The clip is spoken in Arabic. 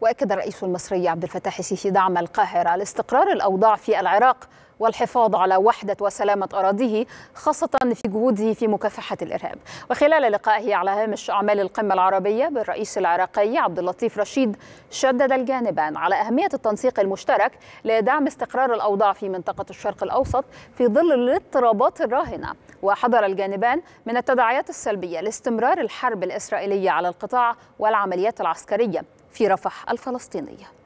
واكد الرئيس المصري عبد الفتاح السيسي دعم القاهره لاستقرار الاوضاع في العراق والحفاظ على وحدة وسلامة أراضيه خاصة في جهوده في مكافحة الإرهاب وخلال لقائه على هامش أعمال القمة العربية بالرئيس العراقي عبد اللطيف رشيد شدد الجانبان على أهمية التنسيق المشترك لدعم استقرار الأوضاع في منطقة الشرق الأوسط في ظل الاضطرابات الراهنة وحضر الجانبان من التداعيات السلبية لاستمرار الحرب الإسرائيلية على القطاع والعمليات العسكرية في رفح الفلسطينية